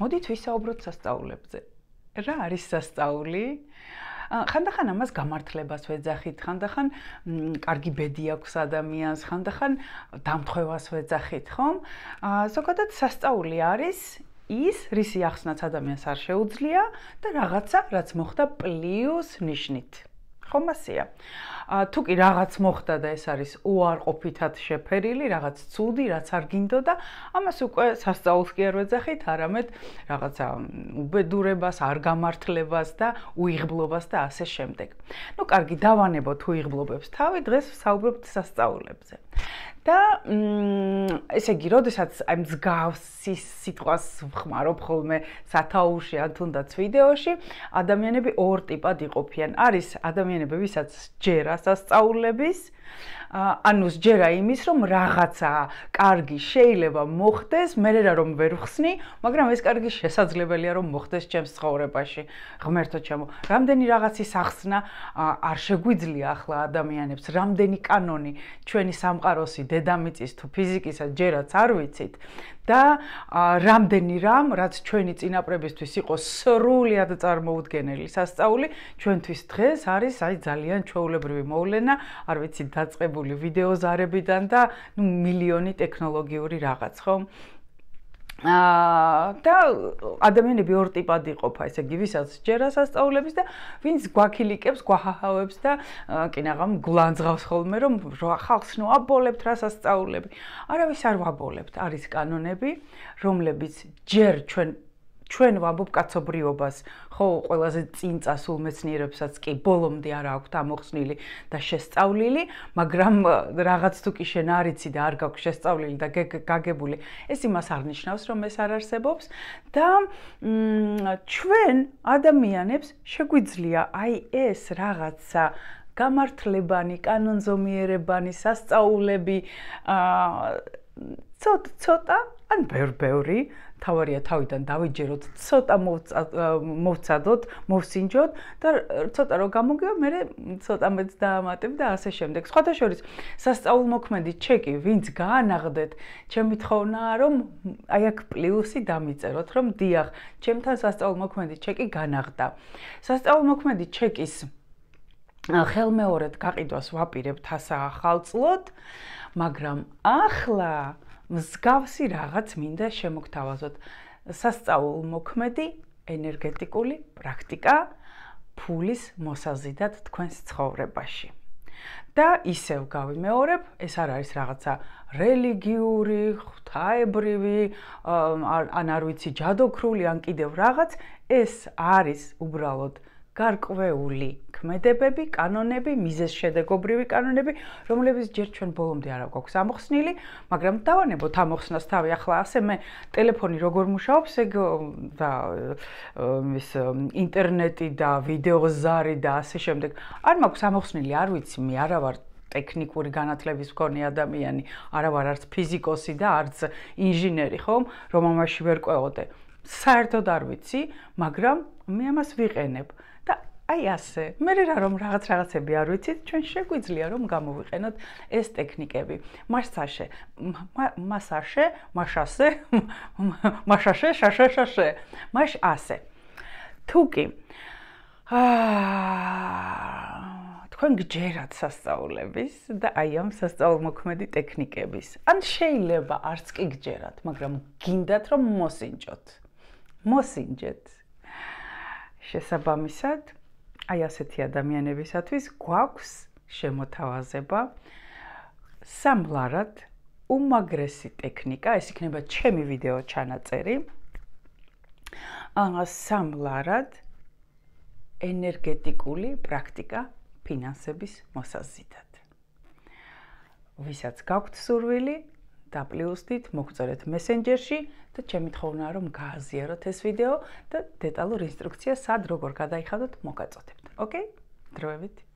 მოდით ვისაუბროთ სასწაულებზე. რა არის სასწაული? ხანდახან ამას გამართლებას ვეძახით, ხანდახან კარგი ბედი აქვს ადამიანს, ხანდახან დამთხევას ვეძახით, ხომ? ზოგადად სასწაული არის ის, რისი ახსნაც ადამიანს არ შეუძლია და რაღაცა, რაც მოხდა პლიუს ნიშნით. ხომ ასეა? ა თუ კი რაღაც მოხდა და ეს არის უარყოფითად შეფერილი, რაღაც ცუდი, რაც არ გინდო და ამას უკვე სასწაულს კი არ ვეძახით, არამედ რაღაცა უბედურებას, არ გამართლებას და უიღბლობას და ასე შემდეგ. ну კარგი, დავანებოთ უიღბლობებს თავი, დღეს საუბრობთ სასწაულებზე. და მ ესე იგი, როდესაც აი მსგავსი სიტყვას ვხმარობ ხოლმე სათაურში ან თუნდაც ვიდეოში, ადამიანები ორ ტიპად იყოფიან. არის ადამიანები, ვისაც ჯერა სასწაულების ანუ ჯერა იმის რომ რაღაცა კარგი შეიძლება მოხდეს, მე რა რომ ვერ ვხსნი, მაგრამ ეს კარგი შესაძლებელია რომ მოხდეს ჩემს ცხოვრებაში. ღმერთო ჩემო, რამდენი რაღაცის ახსნა არ შეგვიძლია ახლა ადამიანებს? რამდენი კანონი ჩვენი სამყაროსი, დედამიწის თუ ფიზიკისა ჯერაც არ ვიცით და რამდენი რამ რაც ჩვენი წინაპრებისთვის იყო სრულად წარმოუდგენელი სასწაული ჩვენთვის დღეს არის აი ძალიან ჩვეულებრივი მოვლენა არ ვიცი დაწቀბული ვიდეო ზარებიდან და ნუ მილიონი ტექნოლოგიური რაღაც ხო აა და ადამიანები ორ ტიპად იყოფა, ესე იგი, ვისაც ჯერა სასწაულებს და ვინც გვაქილიკებს, გვაჰაჰავებს და კინაღამ გლანძღავს ხოლმე, რომ ხალხს ნუ აბოლებთ რა სასწაულები. არავის არ ვაბოლებთ, არის კანონები, რომლებიც ჯერ ჩვენ ჩვენ ვამბობ კაცობრიობას, ხო, ყველაზე წინ წასულ მეცნიერებსაც კი ბოლომდე არ აქვთ ამოხსნილი და შესწავლილი, მაგრამ რაღაც თუ კი შენ არიცი და არ გაქვს შესწავლილი და გაგებული, ეს იმას არნიშნავს, რომ ეს არ არსებობს და ჩვენ ადამიანებს შეგვიძლია აი ეს რაღაცა გამართლებანი, კანონზომიერებანი, სასწაულები აა ცოტ ცოტა ან ბევრ-ბევრი თავარია თავიდან დავიჯეროთ, ცოტა მოვცადოთ, მოვსინჯოთ და ცოტა რომ გამოგიო, მე ცოტა მეც დაამატებ და ასე შემდეგ. სხვათა შორის, სასწაულ მოქმედი ჩეკი, ვინც გაანაღდეთ, ჩემი თხოვნაა რომ აი აქ პლუსი დამიწეროთ, რომ დიახ, ჩემთან სასწაულ მოქმედი ჩეკი განაღდა. სასწაულ მოქმედი ჩეკის ხელმეორედ გაყიდვას ვაპირებ თასა ახალწლოთ, მაგრამ ახლა მსგავსი რაღაც მინდა შემოგთავაზოთ. სასწაულ მოქმედი ენერგეტიკული პრაქტიკა ფულის მოსაზიდად თქვენს ცხოვრებაში. და ისევ გავიმეორებ, ეს არ არის რაღაცა რელიგიური, ღვთაებრივი, ან არ ვიცი, ჯადოქრული, ან კიდევ რაღაც, ეს არის უბრალოდ გარკვეული ქმედებები, კანონები, მიზეზშედეგობრივი კანონები, რომლებიც ჯერ ჩვენ ბოლომდე არ გვაქვს ამოხსნილი, მაგრამ დავანებოთ ამოხსნას თავი ახლა ასე მე ტელეფონი როგორ მუშაობს, ეგ და ეს ინტერნეტი და ვიდეო ზარი და ასე შემდეგ. არ მაქვს ამოხსნილი, არ ვიცი მე, არა ვარ ტექნიკური განათლების მქონე ადამიანი, არა ვარ არც ფიზიკოსი და არც ინჟინერი, ხომ, რომ ამაში ვერ ყვეოდე. საერთოდ არ ვიცი, მაგრამ მე ამას ვიყენებ. აი ასე. მე რა რომ რაღაც რაღაცები არ ვიცით, ჩვენ შეგვიძლია რომ გამოვიყენოთ ეს ტექნიკები. მასაშე, მასაშე, მაშასე, მაშაშე, შაშაშაშე. მაშ ასე. თუკი აა თქვენ გჯერათ სასწაულების და აი ამ სასწაულმოქმედი ტექნიკების. ან შეიძლება არც კი გჯერათ, მაგრამ გინდათ რომ მოსინჯოთ. მოსინჯეთ. შესაბამისად, აი ასეთი ადამიანებისათვის გვაქვს შემოთავაზება სამლარად უმაგრესი ტექნიკა, ეს იქნება ჩემი ვიდეო ჩანაწერი. აა სამლარად ენერგეტიკული პრაქტიკა ფინანსების მოსაზიდად. ვისაც გაქვთ სურვილი, დაპლიუსდით, მოგწერეთ მესენჯერში და ჩემი თხოვნაა რომ გააზიაროთ ეს ვიდეო და დეტალურ ინსტრუქციას სად როგორ გადაიხადოთ მოგაწოდებთ. ოკეი? დროებით